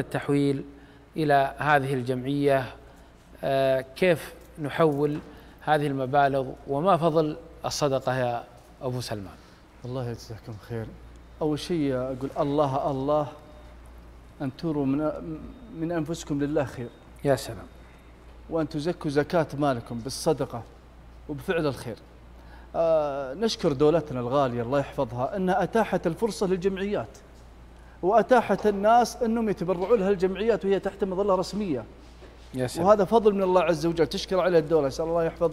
التحويل إلى هذه الجمعية آه، كيف نحول هذه المبالغ وما فضل الصدقة يا أبو سلمان الله يجزاكم خير أول شيء أقول الله الله أن توروا من, من أنفسكم لله خير يا سلام وأن تزكوا زكاة مالكم بالصدقة وبفعل الخير آه نشكر دولتنا الغالية الله يحفظها أنها أتاحت الفرصة للجمعيات واتاحت الناس انهم يتبرعوا لها الجمعيات وهي تحت مظله رسميه. يا سلام. وهذا فضل من الله عز وجل تشكر عليه الدوله اسال الله يحفظ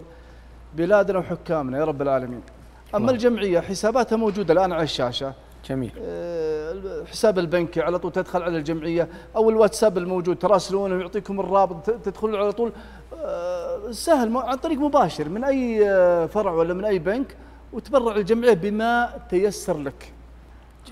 بلادنا وحكامنا يا رب العالمين. اما الله. الجمعيه حساباتها موجوده الان على الشاشه. جميل. آه، حساب البنكي على طول تدخل على الجمعيه او الواتساب الموجود تراسلونه ويعطيكم الرابط تدخل على طول آه، سهل عن طريق مباشر من اي آه، فرع ولا من اي بنك وتبرع الجمعيه بما تيسر لك.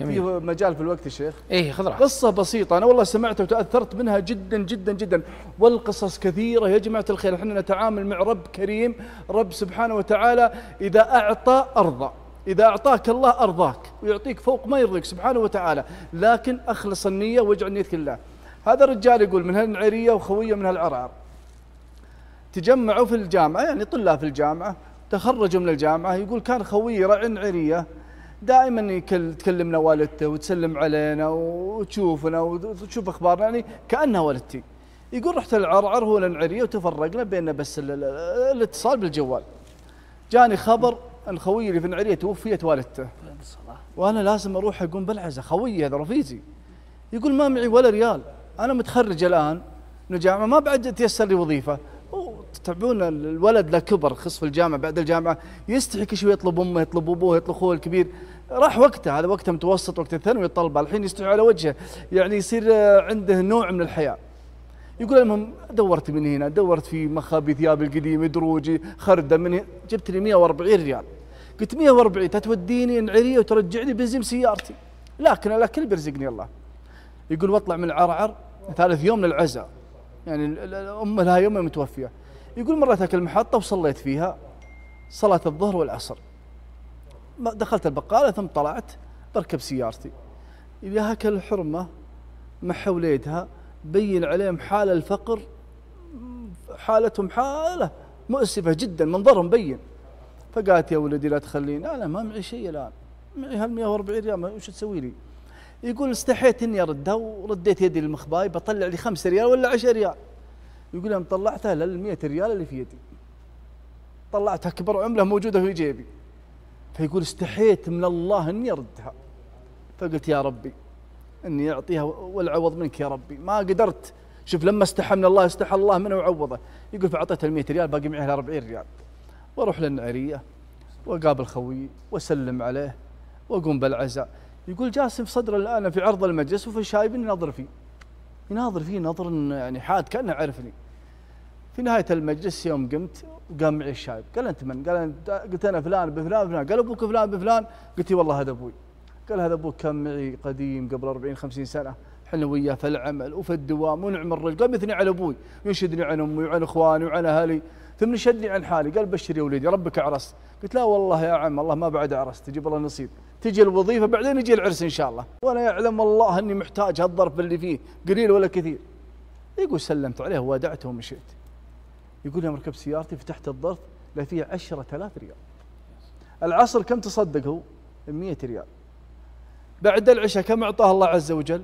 جميل. في مجال في الوقت الشيخ ايه خذ راحتك قصة بسيطة أنا والله سمعتها وتأثرت منها جدا جدا جدا والقصص كثيرة يا جماعة الخير احنا نتعامل مع رب كريم رب سبحانه وتعالى إذا أعطى أرضى إذا أعطاك الله أرضاك ويعطيك فوق ما يرضيك سبحانه وتعالى لكن أخلص النية واجعل نيتك لله هذا الرجال يقول من هالنعيرية وخوية من هالعرار تجمعوا في الجامعة يعني طلاب في الجامعة تخرجوا من الجامعة يقول كان خوي راعي نعيرية دائما تكلمنا والدته وتسلم علينا وتشوفنا وتشوف اخبارنا يعني كانها والدتي يقول رحت العرعر هو العريه وتفرقنا بيننا بس الاتصال بالجوال جاني خبر ان خويي اللي في العريه توفيت والدته وانا لازم اروح اقوم بالعزاء خويي هذا رفيزي يقول ما معي ولا ريال انا متخرج الان من الجامعه ما بعد تيسر لي وظيفه تعبون الولد لا كبر خصف الجامعه بعد الجامعه يستحي كل شوي يطلب امه يطلب ابوه يطلب اخوه الكبير راح وقته هذا وقته متوسط وقت الثانوي الطلبه الحين يستوي على وجهه يعني يصير عنده نوع من الحياه يقول المهم دورت من هنا دورت في مخابي ثياب القديمه دروجي خرده من هنا جبت لي 140 ريال قلت 140 تتوديني نعريه لي بنزين سيارتي لكن على كل بيرزقني الله يقول واطلع من العرعر ثالث يوم للعزاء يعني امه لها يوم متوفيه يقول مريت المحطه وصليت فيها صلاه الظهر والعصر دخلت البقالة ثم طلعت بركب سيارتي ياك الحرمة مع حوليتها بين عليهم حال الفقر حالتهم حالة مؤسفة جدا منظرهم بين فقالت يا ولدي لا تخليني أنا ما معي شيء الآن معي هال 140 ريال وش تسوي لي؟ يقول استحيت اني اردها ورديت يدي للمخباي بطلع لي 5 ريال ولا 10 ريال يقول يوم طلعتها لل 100 ريال اللي في يدي طلعتها كبر عمله موجوده في جيبي فيقول استحيت من الله اني اردها فقلت يا ربي اني اعطيها والعوض منك يا ربي ما قدرت شوف لما استحى من الله استحى الله منه وعوضه يقول فاعطيته ال 100 ريال باقي معي 40 ريال واروح للنعريه واقابل خويي واسلم عليه واقوم بالعزاء يقول جاسم صدر الان في عرض المجلس وفي شايب يناظر فيه يناظر فيه نظر يعني حاد كانه عرفني في نهايه المجلس يوم قمت وقام معي الشايب قال انت من؟ قال انت قلت انا فلان بفلان بفلان قال ابوك فلان بفلان قلت اي والله هذا ابوي قال هذا ابوك كان معي قديم قبل 40 50 سنه احنا وياه في العمل وفي الدوام ونعم الرجل قام يثني على ابوي ينشدني عن امي وعن اخواني وعن اهلي ثم نشدني عن حالي قال بشر يا وليدي ربك عرس قلت لا والله يا عم الله ما بعد عرس تجيب الله نصيب تجي الوظيفه بعدين يجي العرس ان شاء الله وانا يعلم الله اني محتاج هالظرف اللي فيه قليل ولا كثير يقول سلمت عليه وودعته ومشيت يقول يوم ركبت سيارتي فتحت الظرف لا فيها 10000 ريال العصر كم تصدق هو 100 ريال بعد العشاء كم أعطاه الله عز وجل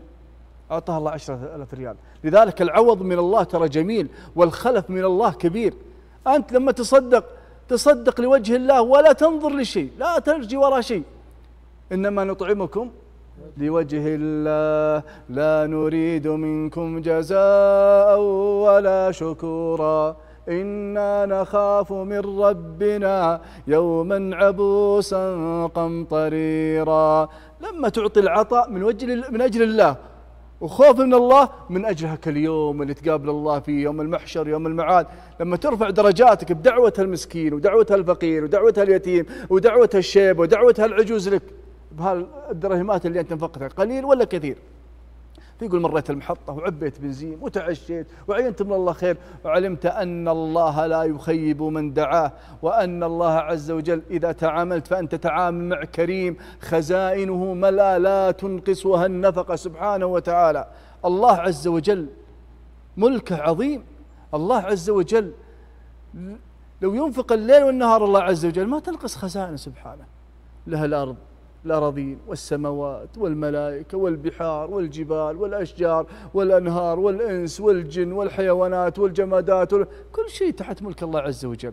أعطاه الله 10000 ريال لذلك العوض من الله ترى جميل والخلف من الله كبير أنت لما تصدق تصدق لوجه الله ولا تنظر لشيء لا ترجي وراء شيء إنما نطعمكم لوجه الله لا نريد منكم جزاء ولا شكورا إنا نخاف من ربنا يوما عبوسا قمطريرا لما تعطي العطاء من, وجل من أجل الله وخوف من الله من أجلك اليوم اللي تقابل الله فيه يوم المحشر يوم المعاد لما ترفع درجاتك بدعوة المسكين ودعوة الفقير ودعوة اليتيم ودعوة الشيب ودعوة العجوز لك بهالدرهمات اللي أنت انفقتها قليل ولا كثير فيقول مريت المحطة وعبيت بنزين وتعشيت وعينت من الله خير وعلمت أن الله لا يخيب من دعاه وأن الله عز وجل إذا تعاملت فأنت تعامل مع كريم خزائنه ملا لا تنقصها النفقة سبحانه وتعالى الله عز وجل ملكه عظيم الله عز وجل لو ينفق الليل والنهار الله عز وجل ما تنقص خزائنه سبحانه لها الأرض الأراضين والسماوات والملائكة والبحار والجبال والأشجار والأنهار والإنس والجن والحيوانات والجمادات كل شيء تحت ملك الله عز وجل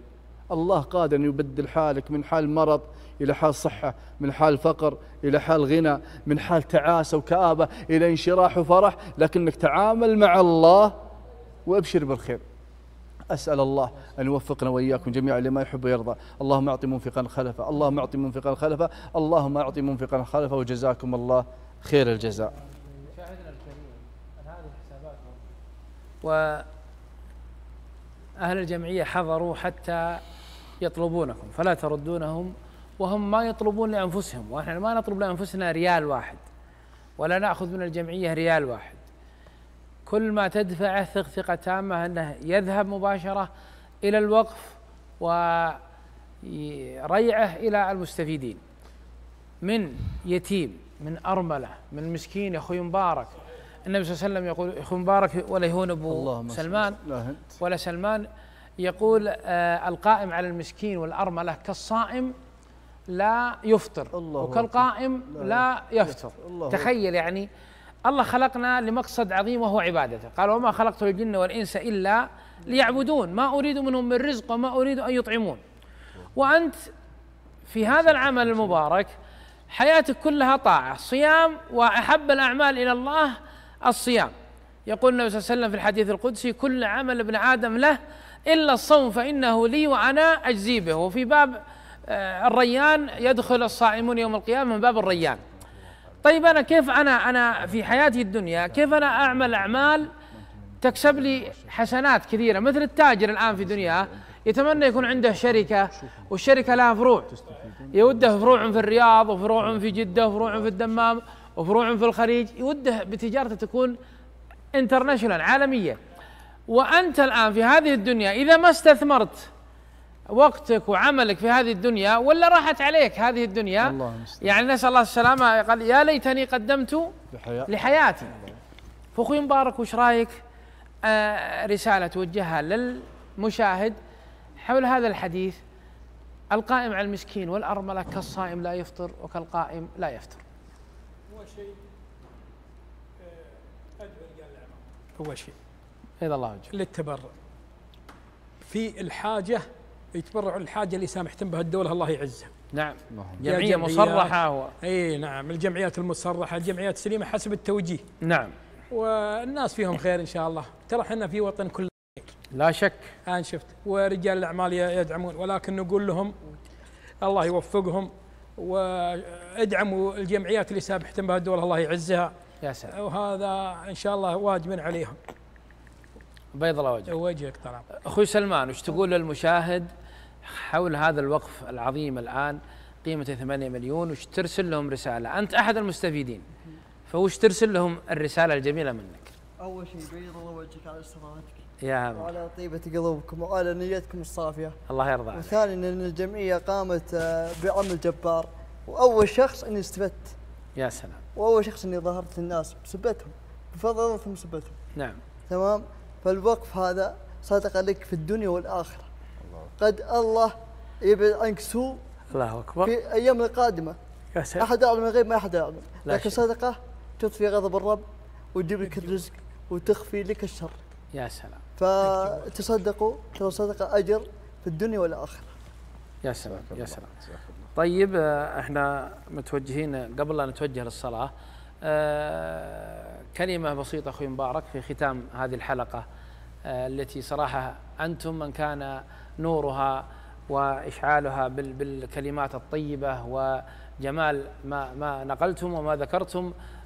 الله قادر أن يبدل حالك من حال مرض إلى حال صحة من حال فقر إلى حال غنى من حال تعاسة وكآبة إلى انشراح وفرح لكنك تعامل مع الله وأبشر بالخير أسأل الله أن يوفقنا وإياكم جميعا لما يحب ويرضى اللهم أعط منفقا خلفا اللهم أعط منفقا خلفا اللهم أعط منفقا خلفا وجزاكم الله خير الجزاء وأهل الجمعية حضروا حتى يطلبونكم فلا تردونهم وهم ما يطلبون لأنفسهم ونحن ما نطلب لأنفسنا ريال واحد ولا نأخذ من الجمعية ريال واحد كل ما تدفعه ثق ثقة تامة أنه يذهب مباشرة إلى الوقف وريعه إلى المستفيدين من يتيم من أرملة من مسكين يا أخوي مبارك النبي صلى الله عليه وسلم يقول أخوي مبارك ولا يهون أبو سلمان ولا سلمان يقول آه القائم على المسكين والأرملة كالصائم لا يفطر الله وكالقائم لا يفطر الله تخيل يعني الله خلقنا لمقصد عظيم وهو عبادته قال وما خلقت الجن والإنس إلا ليعبدون ما أريد منهم من رزق وما أريد أن يطعمون وأنت في هذا العمل المبارك حياتك كلها طاعة صيام وأحب الأعمال إلى الله الصيام يقول النبي صلى الله عليه وسلم في الحديث القدسي كل عمل ابن آدم له إلا الصوم فإنه لي وأنا أجزي به وفي باب آه، الريان يدخل الصائمون يوم القيامة من باب الريان طيب انا كيف انا انا في حياتي الدنيا كيف انا اعمل اعمال تكسب لي حسنات كثيره مثل التاجر الان في دنياه يتمنى يكون عنده شركه والشركه لها فروع يوده فروع في الرياض وفروع في جده وفروع في الدمام وفروع في الخليج يوده بتجارته تكون انترناشونال عالميه وانت الان في هذه الدنيا اذا ما استثمرت وقتك وعملك في هذه الدنيا ولا راحت عليك هذه الدنيا الله يعني نسأل الله السلامة قال يا ليتني قدمت لحياتي فأخوي مبارك وش رايك آه رسالة توجهها للمشاهد حول هذا الحديث القائم على المسكين والأرملة كالصائم لا يفطر وكالقائم لا يفطر هو شيء آه، هو شيء الله وجهك للتبرع في الحاجة يتبرعون الحاجه اللي سامحتم بها الدوله الله يعزها. نعم جمعيه مصرحه و... اي نعم الجمعيات المصرحه، الجمعيات السليمه حسب التوجيه. نعم. والناس فيهم خير ان شاء الله، ترى احنا في وطن كل خير. لا شك. انا شفت ورجال الاعمال يدعمون ولكن نقول لهم الله يوفقهم وادعموا الجمعيات اللي سامحتم بها الدوله الله يعزها. يا سلام. وهذا ان شاء الله واجب عليهم. بيض الله وجهك وجهك طبعا اخوي سلمان وش تقول للمشاهد حول هذا الوقف العظيم الآن قيمته 8 مليون وش ترسل لهم رسالة أنت أحد المستفيدين فوش ترسل لهم الرسالة الجميلة منك أول شيء بيض الله وجهك على استضافتك يا هم. وعلى طيبة قلوبكم وعلى نيتكم الصافية الله يرضى عليك وثاني أن الجمعية قامت آه، بعمل جبار وأول شخص أني استفدت يا سلام وأول شخص أني ظهرت للناس بسبتهم بفضل الله ثم سبتهم نعم تمام فالوقف هذا صدقة لك في الدنيا والآخرة قد الله يبعد عنك سوء الله اكبر في ايامنا القادمه يا سلام احد يعلم الغيب ما احد يعلم لكن صدقه تطفي غضب الرب وتجيب لك الرزق وتخفي لك الشر يا سلام فتصدقوا ترى صدقه اجر في الدنيا والاخره يا سلام يا سلام طيب آه، احنا متوجهين قبل لا نتوجه للصلاه اه كلمه بسيطه اخوي مبارك في ختام هذه الحلقه آه، التي صراحه انتم من كان نورها واشعالها بالكلمات الطيبه وجمال ما ما نقلتم وما ذكرتم